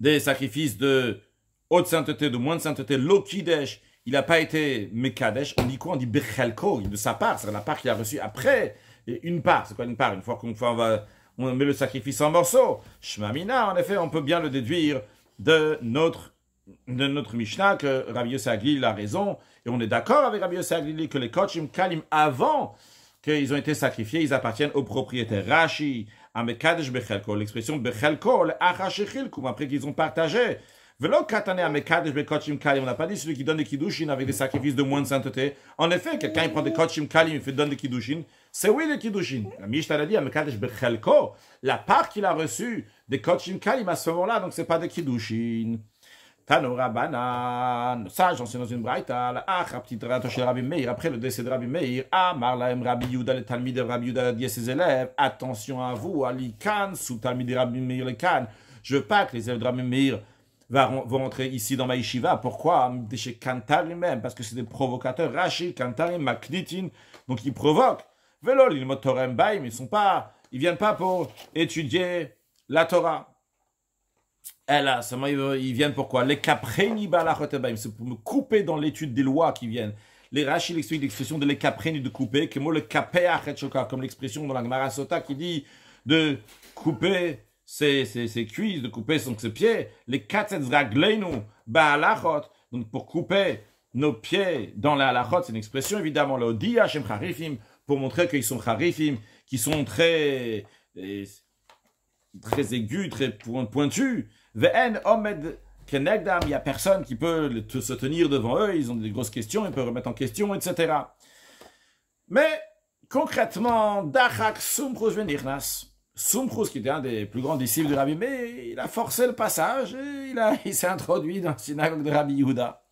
Speaker 1: des sacrifices de haute sainteté, de moindre sainteté, l'Okidesh, il n'a pas été Mekadesh. On dit quoi On dit Bechelko, de sa part, c'est la part qu'il a reçue après. une part, c'est quoi une part Une fois qu'on va, on met le sacrifice en morceaux. Shmamina, en effet, on peut bien le déduire de notre, de notre Mishnah que Rabbi Aguil a raison. Et on est d'accord avec Rabbi Aguil, que les Kochim Kalim, avant qu'ils ont été sacrifiés, ils appartiennent au propriétaire. Rashi, Amekadesh Bechelko, l'expression Bechelko, le après qu'ils ont partagé on n'a pas dit celui qui donne des kiddushin avec des sacrifices de moins de sainteté. En effet, quelqu'un il prend des kochim kalim, il fait donne des kiddushin. C'est oui les kiddushin. La Mishnah a dit la part qu'il a reçue des kochim à ce moment-là, donc ce n'est pas des kiddushin. Tano banan, sage suis dans une braïta, Rabbi Meir, après le décès de Rabbi Meir, marla laem Rabbi Yuda, le Talmid de Rabbi Yuda, dit à ses élèves, attention à vous, Ali Khan, sous Talmid de Rabbi Meir, le Khan. Je veux pas que les élèves de Rabbi Meir va, rentrer ici dans ma yeshiva. Pourquoi chez même parce que c'est des provocateurs. Rachid, Kantarim, Maknitin, donc ils provoquent. Velol, ils motorem mais ils sont pas, ils viennent pas pour étudier la Torah. Eh là, seulement ils viennent pourquoi Les kapreni c'est pour me couper dans l'étude des lois qui viennent. Les Rachid expliquent l'expression de les kapreni de couper, que le comme l'expression dans la Gemara Sota qui dit de couper ses, cuisses, de couper donc ses pieds, les leinu ba ba'alachot, donc pour couper nos pieds dans la halachot, c'est une expression évidemment, le diachem harifim, pour montrer qu'ils sont harifim, qui sont très, très aigus, très pointus. Ve'en omed kenegdam, il n'y a personne qui peut se tenir devant eux, ils ont des grosses questions, ils peuvent remettre en question, etc. Mais, concrètement, dachak sumprus venirnas, Sumchus, qui était un des plus grands disciples de Rabbi Meir, il a forcé le passage et il, il s'est introduit dans le synagogue de Rabbi Yehuda.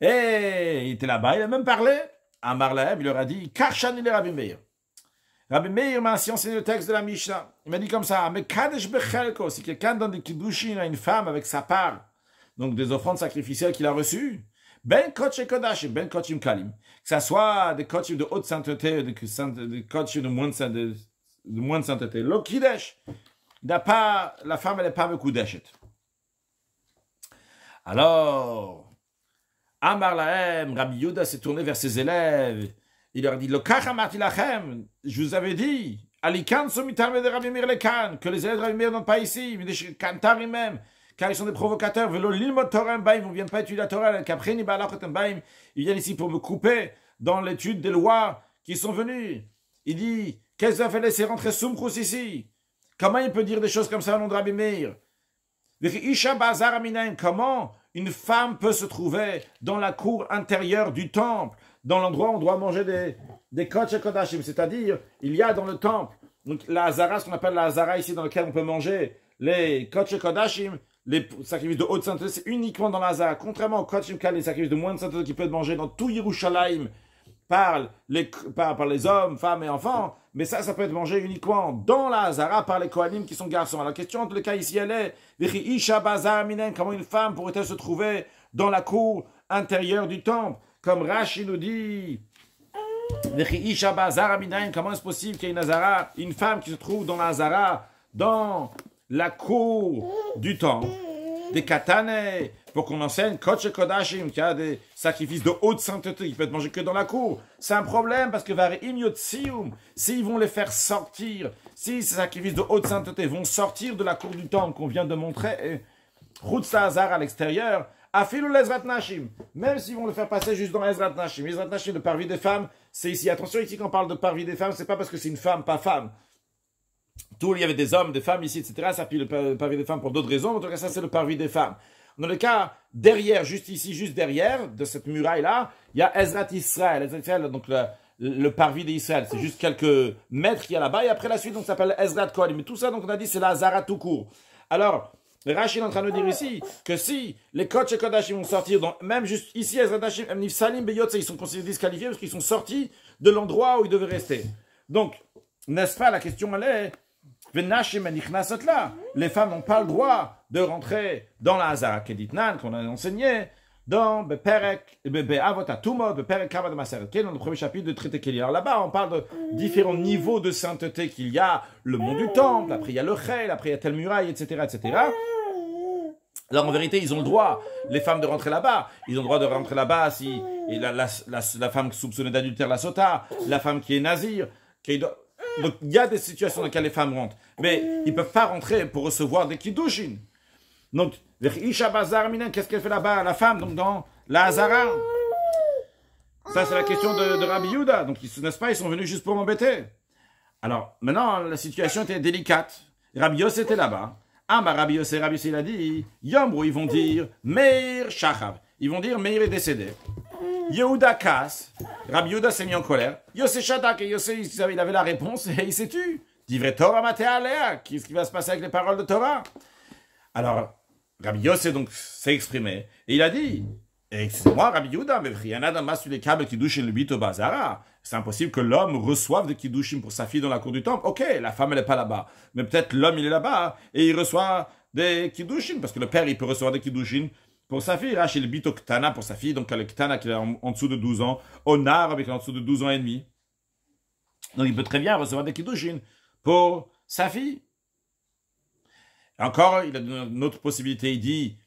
Speaker 1: Et il était là-bas, il a même parlé à Marleb. il leur a dit Karshan il Rabbi Meir. Rabbi Meir m'a ainsi le texte de la Mishnah. Il m'a dit comme ça Mais Bechelko, si quelqu'un dans des kiddushin a une femme avec sa part, donc des offrandes sacrificielles qu'il a reçues, ben koch et ben kochim kalim, que ça soit des kochim de haute sainteté, des kochim de moins de sainteté, de moins de sainteté. Lokidesh pas la femme, elle n'est pas Mekudeshet. Alors, Amar Lahem, Rabbi Yuda s'est tourné vers ses élèves. Il leur dit, Lachem, je vous avais dit, Alikan de Rabbi que les élèves de Rabbi n'ont pas ici, mais des Kantari même, car ils sont des provocateurs. Velo Lilmot Baim, Ils ne viennent pas étudier la Torah, Kaprini Balachotem Baim, ils viennent ici pour me couper dans l'étude des lois qui sont venues. Il dit, Qu'est-ce qu'il fait laisser rentrer Soumchus ici Comment il peut dire des choses comme ça au nom de Rabbi Meir Comment une femme peut se trouver dans la cour intérieure du temple, dans l'endroit où on doit manger des, des kodashim, c'est-à-dire il y a dans le temple, donc la hazara, ce qu'on appelle la hazara ici, dans lequel on peut manger les kodesh kodashim, les sacrifices de haute sainteté, c'est uniquement dans la hazara, contrairement aux kodeshim les sacrifices de moins sainteté qui peuvent être mangés dans tout Yerushalayim, par les, par, les hommes, femmes et enfants, mais ça, ça peut être mangé uniquement dans la Hazara par les Kohanim qui sont garçons. Alors, la question, en tout cas, ici, elle est comment une femme pourrait-elle se trouver dans la cour intérieure du temple Comme Rashi nous dit, comment est-ce possible qu'il y ait une une femme qui se trouve dans la Hazara, dans la cour du temple des katanes, pour qu'on enseigne Koche Kodashim, qui a des sacrifices de haute sainteté, qui peut être mangé que dans la cour. C'est un problème, parce que s'ils vont les faire sortir, si ces sacrifices de haute sainteté vont sortir de la cour du temple qu'on vient de montrer, route Hazar à l'extérieur, Afilu les Nashim, même s'ils vont le faire passer juste dans les Nashim. les Nashim, le parvis des femmes, c'est ici. Attention ici quand on parle de parvis des femmes, c'est pas parce que c'est une femme, pas femme. Tout, il y avait des hommes, des femmes ici, etc. Ça puis le parvis des femmes pour d'autres raisons. En tout cas, ça, c'est le parvis des femmes. Dans le cas, derrière, juste ici, juste derrière, de cette muraille-là, il y a Ezrat Israël. Ezrat Israël, donc le, parvis d'Israël. C'est juste quelques mètres qu'il y a là-bas. Et après la suite, on ça s'appelle Ezrat Kolim. Mais tout ça, donc, on a dit, c'est la Zara tout court. Alors, Rachid est en train de dire ici que si les Koch et Kodashim vont sortir, donc même juste ici, Ezrat Hashim, Emnif Salim, ils sont considérés disqualifiés parce qu'ils sont sortis de l'endroit où ils devaient rester. Donc, n'est-ce pas, la question, elle est, les femmes n'ont pas le droit de rentrer dans la Hazara qu'on a enseigné, dans le premier chapitre de traité qu'il y Là-bas, on parle de différents niveaux de sainteté qu'il y a. Le mont du temple, après il y a le Khel, après il y a telle muraille, etc., etc. Alors en vérité, ils ont le droit, les femmes, de rentrer là-bas. Ils ont le droit de rentrer là-bas si la, femme soupçonnée d'adultère la sota, la femme qui est nazir, qui doit, donc il y a des situations dans lesquelles les femmes rentrent, mais ils ne peuvent pas rentrer pour recevoir des kiddushin. Donc, qu'est-ce qu'elle fait là-bas La femme, donc dans la Hazara. Ça, c'est la question de, de Rabbi Yuda. Donc, n'est-ce pas, ils sont venus juste pour m'embêter. Alors, maintenant, la situation était délicate. Rabbi Yos était là-bas. Ah, bah, Rabbi Yos Rabbi Yos, il a dit, Yombrou, ils vont dire, Meir Shachav. Ils vont dire, Meir est décédé. Yehuda casse. Rabbi Yehuda s'est mis en colère. Yossé Shadak et il avait la réponse et il s'est tu. Divré Torah Matéalea. Qu'est-ce qui va se passer avec les paroles de Torah Alors, Rabbi Yossé donc s'est exprimé et il a dit Excusez-moi, Rabbi Yehuda, mais dans ma sur les câbles qui douchent le au bazar. C'est impossible que l'homme reçoive des kiddushim pour sa fille dans la cour du temple. Ok, la femme, elle n'est pas là-bas. Mais peut-être l'homme, il est là-bas et il reçoit des kiddushim parce que le père, il peut recevoir des kiddushim pour sa fille, Rachel Bito Ktana, pour sa fille, donc le Ktana qui est en, dessous de 12 ans, Onar avec en dessous de 12 ans et demi. Donc il peut très bien recevoir des Kiddushin pour sa fille. Encore, il a une autre possibilité, il dit,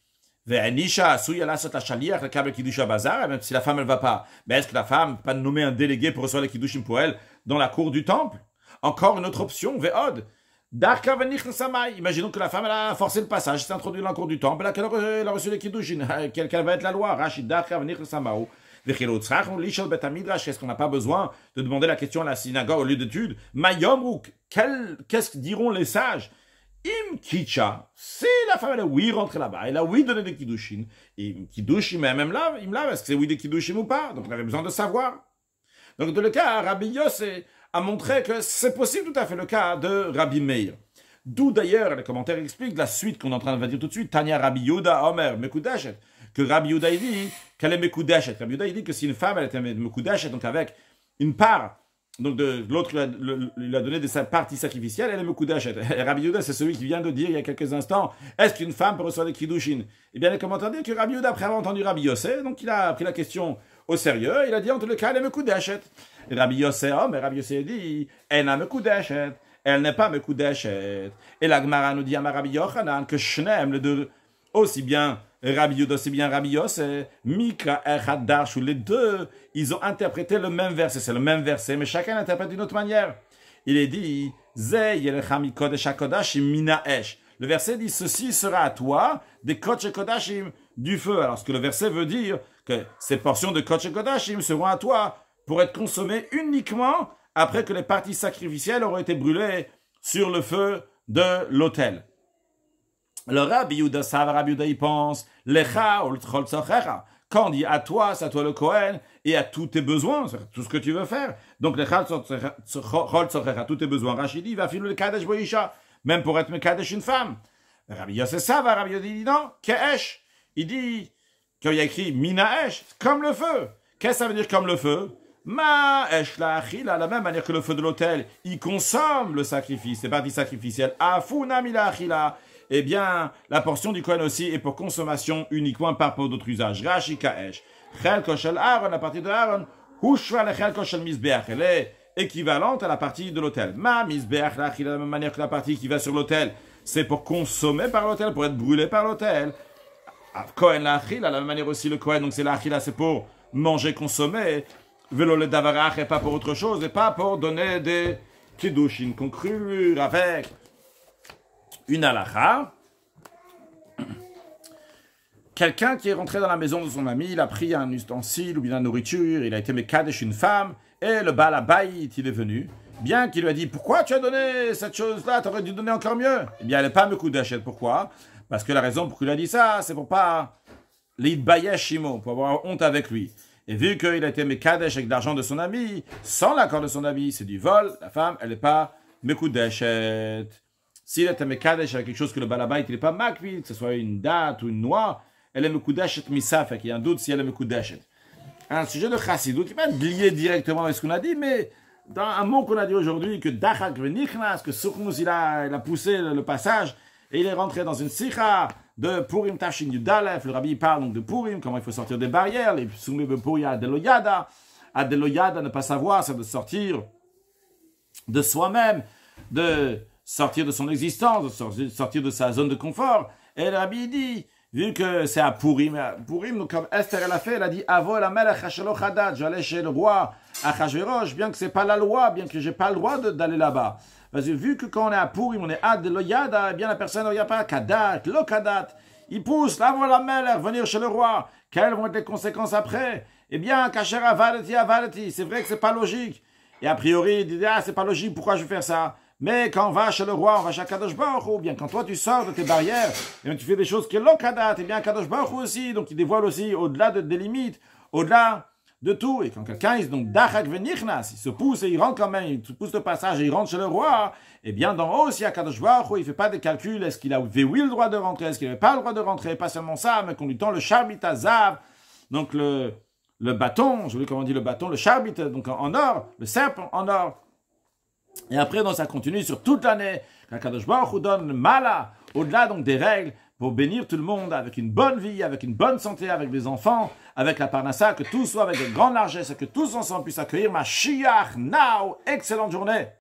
Speaker 1: bazar, même si la femme ne va pas, mais est-ce que la femme peut pas nommer un délégué pour recevoir les Kiddushin pour elle dans la cour du temple Encore une autre option, Ve'od, Imaginons que la femme elle a forcé le passage, s'est introduite dans le cours du temple, elle a, euh, a reçu les kiddushin. Euh, quelle va être la loi est-ce qu'on n'a pas besoin de demander la question à la synagogue au lieu d'étude qu'est-ce que diront les sages Im kicha, si la femme elle a oui rentré là-bas, elle a oui donné des kiddushin, im kiddushim même là, il me est-ce que c'est oui des kiddushim ou pas Donc on avait besoin de savoir. Donc dans le cas, Rabbi Yossé, a montré que c'est possible tout à fait le cas de Rabbi Meir. D'où d'ailleurs, les commentaires expliquent la suite qu'on est en train de dire tout de suite, Tania Rabbi Yuda Omer Mekudashet, que Rabbi Yuda dit qu'elle est Mekudashet. Rabbi Yuda dit que si une femme, elle est Mekudashet, donc avec une part donc de, l'autre lui a donné de sa partie sacrificielle, elle est Mekudashet. Rabbi Yehuda, c'est celui qui vient de dire il y a quelques instants, est-ce qu'une femme peut recevoir des Kiddushin Eh bien, les commentateurs disent que Rabbi Yehuda, après avoir entendu Rabbi Yossé, donc il a pris la question au sérieux, il a dit en tout cas, elle est Et Rabbi Yossé, oh, mais Rabbi Yossé dit, elle n'a Elle n'est pas Mekudashet. Et la Gemara nous dit à Rabbi Yochanan que Shnem, le deux, aussi bien Rabbi bien les deux, ils ont interprété le même verset. C'est le même verset, mais chacun l'interprète d'une autre manière. Il est dit, Le verset dit, ceci sera à toi des Kodesh du feu. Alors, ce que le verset veut dire, que ces portions de Kodesh seront à toi pour être consommées uniquement après que les parties sacrificielles auront été brûlées sur le feu de l'autel. Le Rabbi Yuda Sav, Rabbi Yuda, il pense, Lecha, Quand il dit à toi, c'est à toi le Kohen, et à tous tes besoins, tout ce que tu veux faire. Donc, Lecha, Oltrol tous tes besoins. Rachidi, va filer le Kadesh Boisha, même pour être Kadesh une femme. Rabbi Yosef Sav, Rabbi Yuda, il dit non, Keesh. Il dit, quand il y a écrit Minaesh, comme le feu. Qu'est-ce que ça veut dire comme le feu? Maesh la la même manière que le feu de l'autel, il consomme le sacrifice, c'est partie sacrificiel. « Afuna mila achila, eh bien, la portion du Kohen aussi est pour consommation uniquement par pour d'autres usages. Rashi Kaesh. Aaron, la partie de Aaron, Hushva elle est équivalente à la partie de l'hôtel. Ma Mizbeach, de la même manière que la partie qui va sur l'hôtel, c'est pour consommer par l'hôtel, pour être brûlé par l'autel. Kohen ah, l'achil, à la même manière aussi le Kohen, donc c'est l'achil, c'est pour manger, consommer. Velo le davarach, et pas pour autre chose, et pas pour donner des kiddushin, conclure avec une halakha. Quelqu'un qui est rentré dans la maison de son ami, il a pris un ustensile ou bien la nourriture, il a été mekadesh une femme, et le balabai il est venu, bien qu'il lui a dit Pourquoi tu as donné cette chose-là Tu aurais dû donner encore mieux Eh bien, elle n'est pas coup Pourquoi Parce que la raison pour qu'il a dit ça, c'est pour pas l'idbayashimo, pour avoir honte avec lui. Et vu qu'il a été Mekadesh avec l'argent de son ami, sans l'accord de son ami, c'est du vol, la femme, elle n'est pas Mekoudesh si est un mekadesh quelque chose que le balabait n'est pas makvil, que ce soit une date ou une noix, elle est misaf, il y a un doute si elle est mekudashet. Un sujet de chassidou qui va lié directement avec ce qu'on a dit, mais dans un mot qu'on a dit aujourd'hui, que dachak venichnas, que Sukhmus il a, il a poussé le, passage, et il est rentré dans une sikha de Purim Tashin Yudalef, le rabbi parle donc de Purim, comment il faut sortir des barrières, les soumets de Purim Adeloyada, Adeloyada, ne pas savoir, c'est de sortir de soi-même, de sortir de son existence, sortir de sa zone de confort. Et le dit, vu que c'est à Purim, Purim, comme Esther l'a fait, elle a dit Avol je vais aller chez le roi Achashverosh, bien que c'est pas la loi, bien que j'ai pas le droit d'aller là-bas. vu que quand on est à Purim, on est à de l'Oyada, eh bien la personne n'y a pas Kadat, Lokadat, il pousse, la la à venir chez le roi. Quelles vont être les conséquences après Eh bien, c'est vrai que c'est pas logique. Et a priori, il dit Ah, c'est pas logique, pourquoi je vais faire ça mais quand on va chez le roi, on va chez Kadosh Baruch ou bien quand toi tu sors de tes barrières, et eh tu fais des choses qui date, et eh bien Kadosh Baruch aussi, donc il dévoile aussi au-delà de, des limites, au-delà de tout. Et quand quelqu'un, donc Dachak Venichnas, il se pousse et il rentre quand même, il se pousse le passage et il rentre chez le roi, et eh bien dans haut aussi à Kadosh Baruch il fait pas des calculs, est-ce qu'il avait oui le droit de rentrer, est-ce qu'il n'avait pas le droit de rentrer, pas seulement ça, mais qu'on lui tend le Sharbit donc le, le bâton, je veux dis comment on dit le bâton, le charbit donc en, en or, le serpent en or. Et après, donc, ça continue sur toute l'année. Kakadosh Baruch vous donne mala, au-delà donc des règles, pour bénir tout le monde avec une bonne vie, avec une bonne santé, avec des enfants, avec la parnassa, que tout soit avec une grande largesse et que tous ensemble puissent accueillir ma Shiach Now. Excellente journée!